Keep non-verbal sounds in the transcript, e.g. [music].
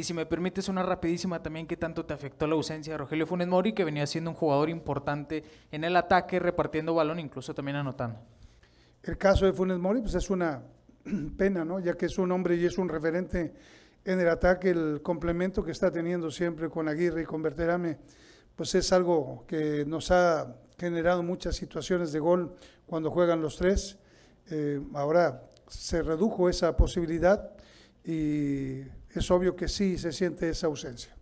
Y si me permites una rapidísima también, ¿qué tanto te afectó la ausencia de Rogelio Funes Mori, que venía siendo un jugador importante en el ataque, repartiendo balón, incluso también anotando? El caso de Funes Mori, pues es una [clears throat] pena, ¿no? Ya que es un hombre y es un referente en el ataque, el complemento que está teniendo siempre con Aguirre y con Berterame, pues es algo que nos ha generado muchas situaciones de gol cuando juegan los tres. Eh, ahora se redujo esa posibilidad y es obvio que sí se siente esa ausencia.